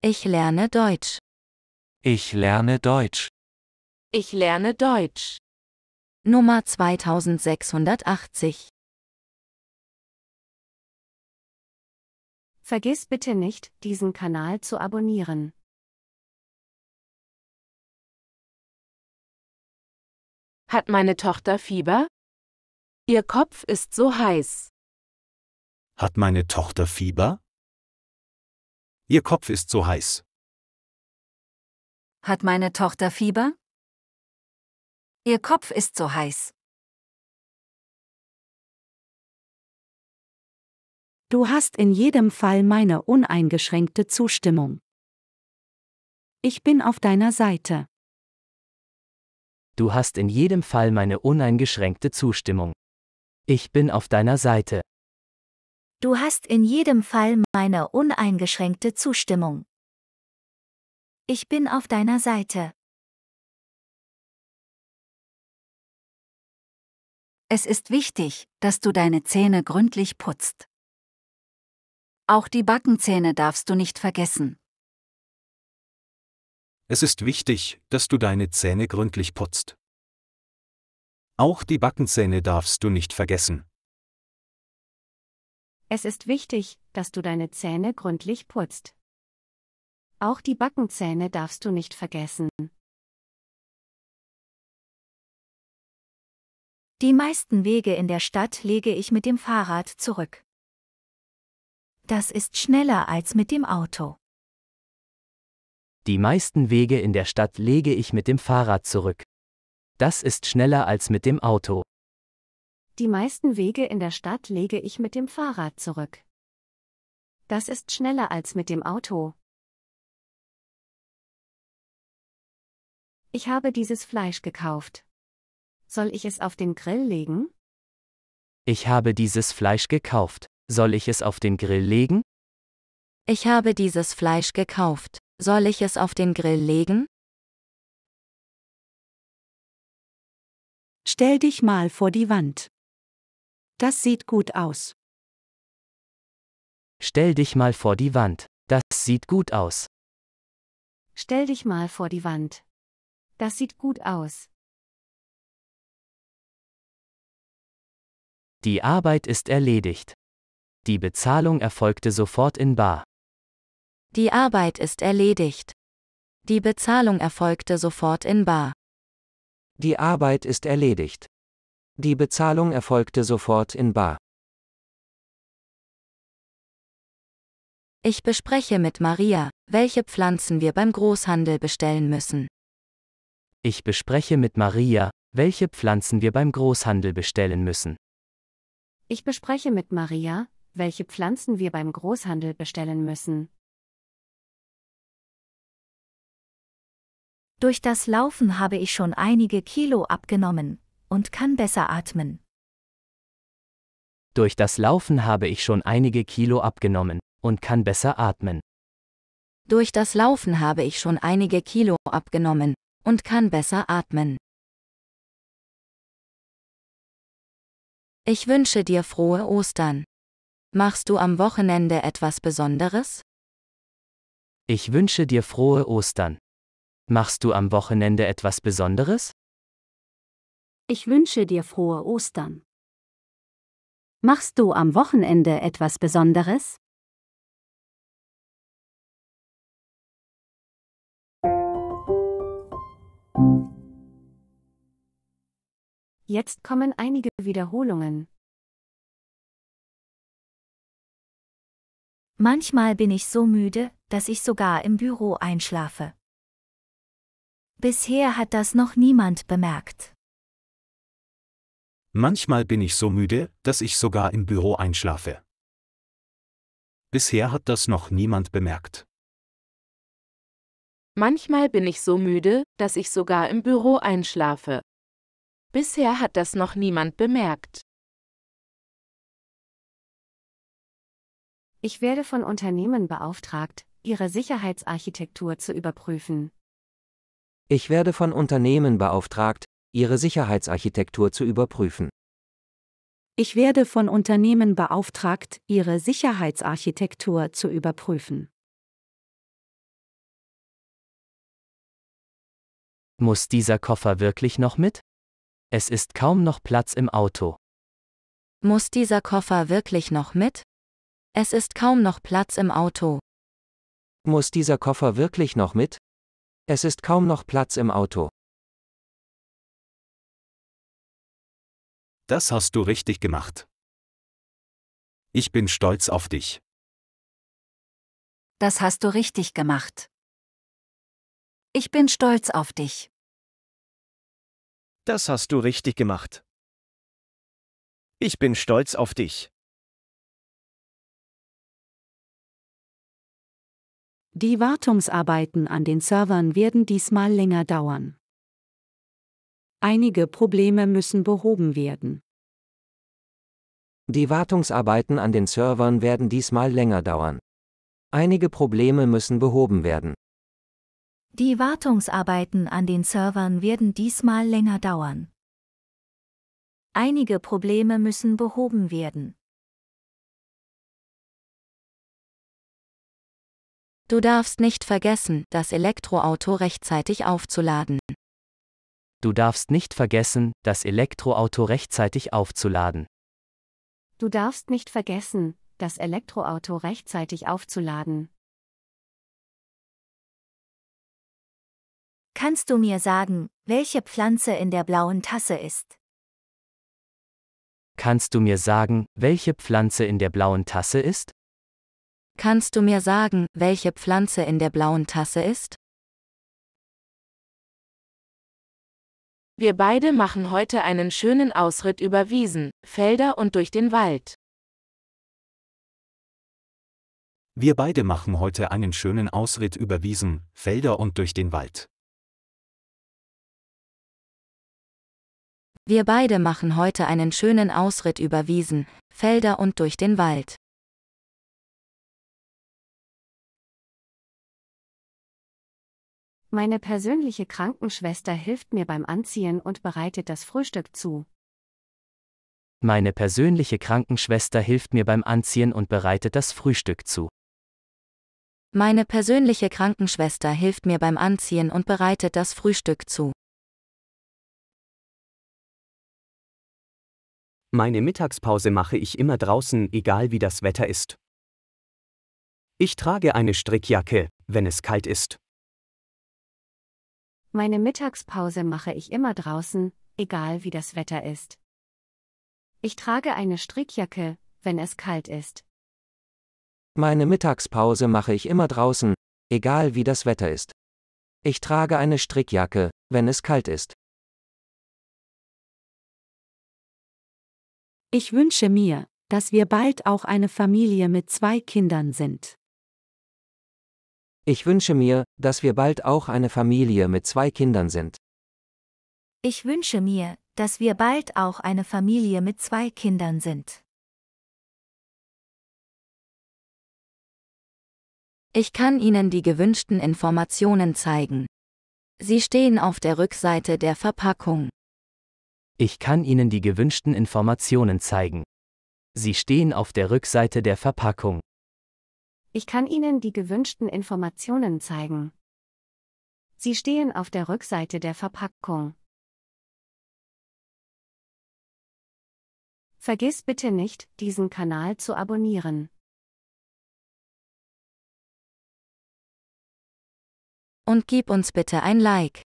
Ich lerne Deutsch. Ich lerne Deutsch. Ich lerne Deutsch. Nummer 2680. Vergiss bitte nicht, diesen Kanal zu abonnieren. Hat meine Tochter Fieber? Ihr Kopf ist so heiß. Hat meine Tochter Fieber? Ihr Kopf ist so heiß. Hat meine Tochter Fieber? Ihr Kopf ist so heiß. Du hast in jedem Fall meine uneingeschränkte Zustimmung. Ich bin auf deiner Seite. Du hast in jedem Fall meine uneingeschränkte Zustimmung. Ich bin auf deiner Seite. Du hast in jedem Fall meine uneingeschränkte Zustimmung. Ich bin auf deiner Seite. Es ist wichtig, dass du deine Zähne gründlich putzt. Auch die Backenzähne darfst du nicht vergessen. Es ist wichtig, dass du deine Zähne gründlich putzt. Auch die Backenzähne darfst du nicht vergessen. Es ist wichtig, dass du deine Zähne gründlich putzt. Auch die Backenzähne darfst du nicht vergessen. Die meisten Wege in der Stadt lege ich mit dem Fahrrad zurück. Das ist schneller als mit dem Auto. Die meisten Wege in der Stadt lege ich mit dem Fahrrad zurück. Das ist schneller als mit dem Auto. Die meisten Wege in der Stadt lege ich mit dem Fahrrad zurück. Das ist schneller als mit dem Auto. Ich habe dieses Fleisch gekauft. Soll ich es auf den Grill legen? Ich habe dieses Fleisch gekauft. Soll ich es auf den Grill legen? Ich habe dieses Fleisch gekauft. Soll ich es auf den Grill legen? Stell dich mal vor die Wand. Das sieht gut aus. Stell dich mal vor die Wand. Das sieht gut aus. Stell dich mal vor die Wand. Das sieht gut aus. Die Arbeit ist erledigt. Die Bezahlung erfolgte sofort in Bar. Die Arbeit ist erledigt. Die Bezahlung erfolgte sofort in Bar. Die Arbeit ist erledigt. Die Bezahlung erfolgte sofort in Bar. Ich bespreche mit Maria, welche Pflanzen wir beim Großhandel bestellen müssen. Ich bespreche mit Maria, welche Pflanzen wir beim Großhandel bestellen müssen. Ich bespreche mit Maria, welche Pflanzen wir beim Großhandel bestellen müssen. Durch das Laufen habe ich schon einige Kilo abgenommen, und kann besser atmen. Durch das Laufen habe ich schon einige Kilo abgenommen und kann besser atmen. Durch das Laufen habe ich schon einige Kilo abgenommen und kann besser atmen. Ich wünsche dir frohe Ostern. Machst du am Wochenende etwas Besonderes? Ich wünsche dir frohe Ostern. Machst du am Wochenende etwas Besonderes? Ich wünsche dir frohe Ostern. Machst du am Wochenende etwas Besonderes? Jetzt kommen einige Wiederholungen. Manchmal bin ich so müde, dass ich sogar im Büro einschlafe. Bisher hat das noch niemand bemerkt. Manchmal bin ich so müde, dass ich sogar im Büro einschlafe. Bisher hat das noch niemand bemerkt. Manchmal bin ich so müde, dass ich sogar im Büro einschlafe. Bisher hat das noch niemand bemerkt. Ich werde von Unternehmen beauftragt, ihre Sicherheitsarchitektur zu überprüfen. Ich werde von Unternehmen beauftragt, ihre Sicherheitsarchitektur zu überprüfen. Ich werde von Unternehmen beauftragt, ihre Sicherheitsarchitektur zu überprüfen. Muss dieser Koffer wirklich noch mit? Es ist kaum noch Platz im Auto. Muss dieser Koffer wirklich noch mit? Es ist kaum noch Platz im Auto. Muss dieser Koffer wirklich noch mit? Es ist kaum noch Platz im Auto. Das hast du richtig gemacht. Ich bin stolz auf dich. Das hast du richtig gemacht. Ich bin stolz auf dich. Das hast du richtig gemacht. Ich bin stolz auf dich. Die Wartungsarbeiten an den Servern werden diesmal länger dauern. Einige Probleme müssen behoben werden. Die Wartungsarbeiten an den Servern werden diesmal länger dauern. Einige Probleme müssen behoben werden. Die Wartungsarbeiten an den Servern werden diesmal länger dauern. Einige Probleme müssen behoben werden. 'Du darfst nicht vergessen, das Elektroauto rechtzeitig aufzuladen. Du darfst nicht vergessen, das Elektroauto rechtzeitig aufzuladen. Du darfst nicht vergessen, das Elektroauto rechtzeitig aufzuladen. Kannst du mir sagen, welche Pflanze in der blauen Tasse ist? Kannst du mir sagen, welche Pflanze in der blauen Tasse ist? Kannst du mir sagen, welche Pflanze in der blauen Tasse ist? Wir beide machen heute einen schönen Ausritt über Wiesen, Felder und durch den Wald. Wir beide machen heute einen schönen Ausritt über Wiesen, Felder und durch den Wald. Wir beide machen heute einen schönen Ausritt über Wiesen, Felder und durch den Wald. Meine persönliche Krankenschwester hilft mir beim Anziehen und bereitet das Frühstück zu. Meine persönliche Krankenschwester hilft mir beim Anziehen und bereitet das Frühstück zu. Meine persönliche Krankenschwester hilft mir beim Anziehen und bereitet das Frühstück zu. Meine Mittagspause mache ich immer draußen, egal wie das Wetter ist. Ich trage eine Strickjacke, wenn es kalt ist. Meine Mittagspause mache ich immer draußen, egal wie das Wetter ist. Ich trage eine Strickjacke, wenn es kalt ist. Meine Mittagspause mache ich immer draußen, egal wie das Wetter ist. Ich trage eine Strickjacke, wenn es kalt ist. Ich wünsche mir, dass wir bald auch eine Familie mit zwei Kindern sind. Ich wünsche mir, dass wir bald auch eine Familie mit zwei Kindern sind. Ich wünsche mir, dass wir bald auch eine Familie mit zwei Kindern sind. Ich kann Ihnen die gewünschten Informationen zeigen. Sie stehen auf der Rückseite der Verpackung. Ich kann Ihnen die gewünschten Informationen zeigen. Sie stehen auf der Rückseite der Verpackung. Ich kann Ihnen die gewünschten Informationen zeigen. Sie stehen auf der Rückseite der Verpackung. Vergiss bitte nicht, diesen Kanal zu abonnieren. Und gib uns bitte ein Like.